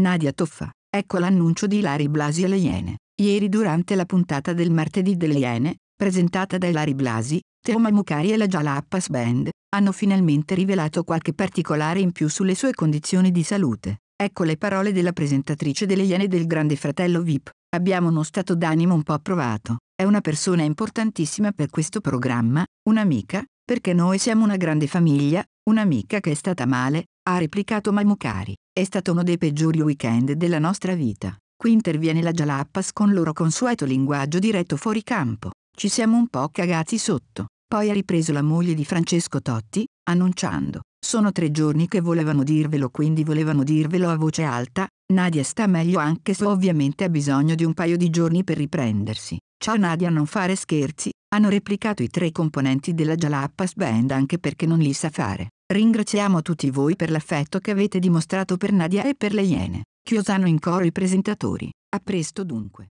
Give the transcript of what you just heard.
Nadia Toffa, ecco l'annuncio di Lari Blasi alle Iene. Ieri durante la puntata del martedì delle Iene, presentata da Lari Blasi, Teoma Mukari e la Jalapas Band, hanno finalmente rivelato qualche particolare in più sulle sue condizioni di salute. Ecco le parole della presentatrice delle Iene del Grande Fratello VIP. Abbiamo uno stato d'animo un po' approvato. È una persona importantissima per questo programma, un'amica, perché noi siamo una grande famiglia, un'amica che è stata male, ha replicato Mamukari. È stato uno dei peggiori weekend della nostra vita. Qui interviene la Jalappas con loro consueto linguaggio diretto fuori campo. Ci siamo un po' cagati sotto. Poi ha ripreso la moglie di Francesco Totti, annunciando sono tre giorni che volevano dirvelo quindi volevano dirvelo a voce alta, Nadia sta meglio anche se ovviamente ha bisogno di un paio di giorni per riprendersi. Ciao Nadia non fare scherzi, hanno replicato i tre componenti della Jalappas Band anche perché non li sa fare. Ringraziamo tutti voi per l'affetto che avete dimostrato per Nadia e per le Iene. Chiosano in coro i presentatori. A presto dunque.